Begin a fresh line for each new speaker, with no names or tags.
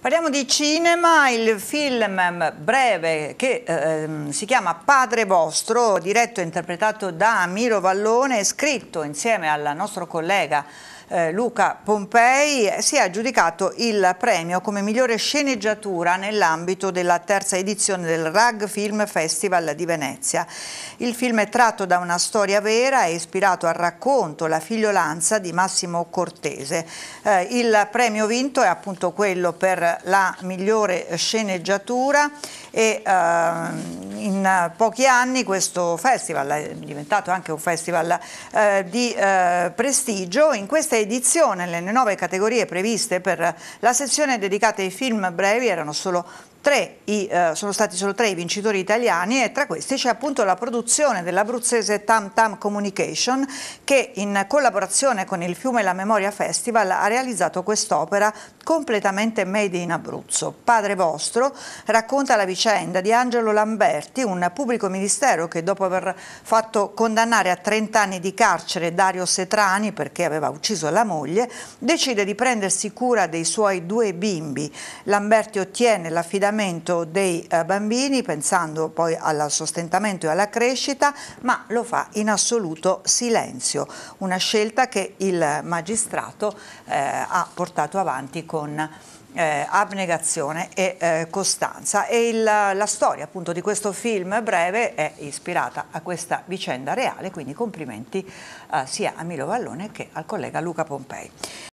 Parliamo di cinema, il film mm, breve che eh, ehm, si chiama Padre Vostro, diretto e interpretato da Miro Vallone, scritto insieme al nostro collega eh, Luca Pompei, si è aggiudicato il premio come migliore sceneggiatura nell'ambito della terza edizione del RAG Film Festival di Venezia. Il film è tratto da una storia vera e ispirato al racconto La figliolanza di Massimo Cortese. Eh, il premio vinto è appunto quello per la migliore sceneggiatura e ehm, in pochi anni questo festival è diventato anche un festival eh, di eh, prestigio. In queste edizione le nuove categorie previste per la sezione dedicata ai film brevi erano solo Tre, i, eh, sono stati solo tre i vincitori italiani e tra questi c'è appunto la produzione dell'abruzzese Tam Tam Communication che in collaborazione con il Fiume La Memoria Festival ha realizzato quest'opera completamente made in Abruzzo. Padre Vostro racconta la vicenda di Angelo Lamberti, un pubblico ministero che dopo aver fatto condannare a 30 anni di carcere Dario Setrani perché aveva ucciso la moglie, decide di prendersi cura dei suoi due bimbi. Lamberti ottiene l'affidamento affidamento dei eh, bambini pensando poi al sostentamento e alla crescita, ma lo fa in assoluto silenzio, una scelta che il magistrato eh, ha portato avanti con eh, abnegazione e eh, costanza e il, la storia appunto di questo film breve è ispirata a questa vicenda reale quindi complimenti eh, sia a Milo Vallone che al collega Luca Pompei.